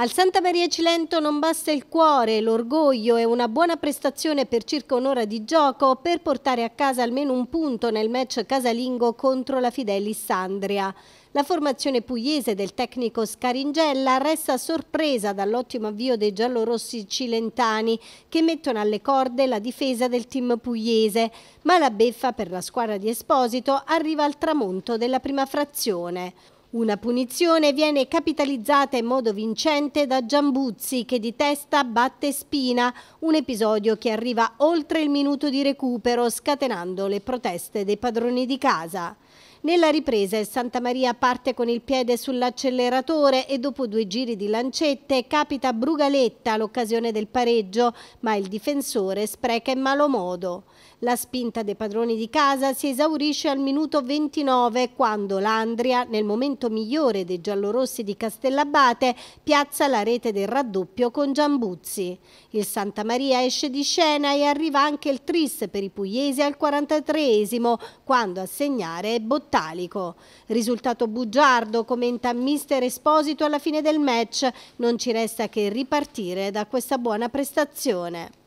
Al Santa Maria Cilento non basta il cuore, l'orgoglio e una buona prestazione per circa un'ora di gioco per portare a casa almeno un punto nel match casalingo contro la Fidelis Sandria. La formazione pugliese del tecnico Scaringella resta sorpresa dall'ottimo avvio dei giallorossi cilentani che mettono alle corde la difesa del team pugliese, ma la beffa per la squadra di Esposito arriva al tramonto della prima frazione. Una punizione viene capitalizzata in modo vincente da Giambuzzi che di testa batte Spina, un episodio che arriva oltre il minuto di recupero scatenando le proteste dei padroni di casa. Nella ripresa il Santa Maria parte con il piede sull'acceleratore e dopo due giri di lancette capita Brugaletta all'occasione del pareggio, ma il difensore spreca in malo modo. La spinta dei padroni di casa si esaurisce al minuto 29 quando l'Andria, nel momento migliore dei giallorossi di Castellabate, piazza la rete del raddoppio con Giambuzzi. Il Santa Maria esce di scena e arriva anche il tris per i pugliesi al 43esimo quando a segnare è Bottini. Ottalico. Risultato bugiardo, commenta mister Esposito alla fine del match. Non ci resta che ripartire da questa buona prestazione.